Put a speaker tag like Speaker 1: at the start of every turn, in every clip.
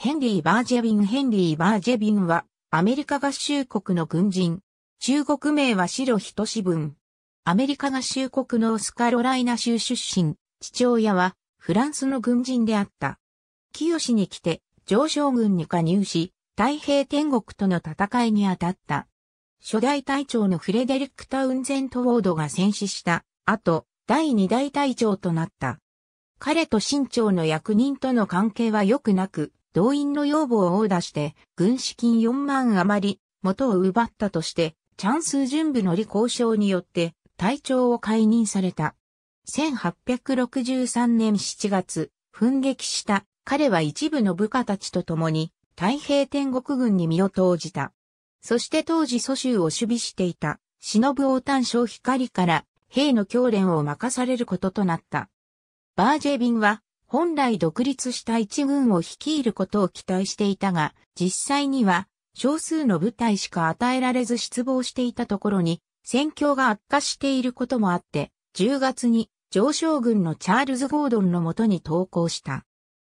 Speaker 1: ヘンリー・バージェビン・ヘンリー・バージェビンは、アメリカ合衆国の軍人。
Speaker 2: 中国名は白人志文。アメリカ合衆国のオスカロライナ州出身。父親は、フランスの軍人であった。清に来て、上将軍に加入し、太平天国との戦いに当たった。初代隊長のフレデリック・タウンゼント・ウォードが戦死した後、第二代隊長となった。彼と新長の役人との関係は良くなく、動員の要望を出して、軍資金4万余り、元を奪ったとして、チャンス準備の履行賞によって、隊長を解任された。1863年7月、奮撃した彼は一部の部下たちと共に太平天国軍に身を投じた。そして当時蘇州を守備していた忍王丹小光から兵の教練を任されることとなった。バージェビンは本来独立した一軍を率いることを期待していたが、実際には少数の部隊しか与えられず失望していたところに、戦況が悪化していることもあって、10月に上将軍のチャールズ・ゴードンのもとに投降した。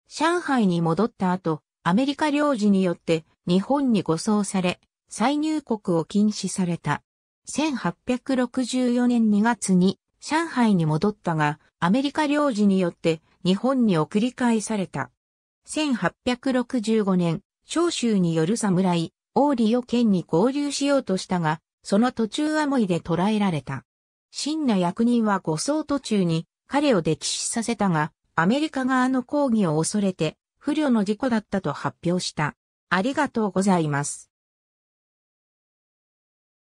Speaker 2: 上海に戻った後、アメリカ領事によって日本に護送され、再入国を禁止された。1864年2月に上海に戻ったが、アメリカ領事によって日本に送り返された。1865年、長州による侍、王利を県に合流しようとしたが、その途中アモいで捕らえられた。真な役人は護送途中に彼を溺死させたが、アメリカ側の抗議を恐れて、不慮の事故だった
Speaker 1: と発表した。ありがとうございます。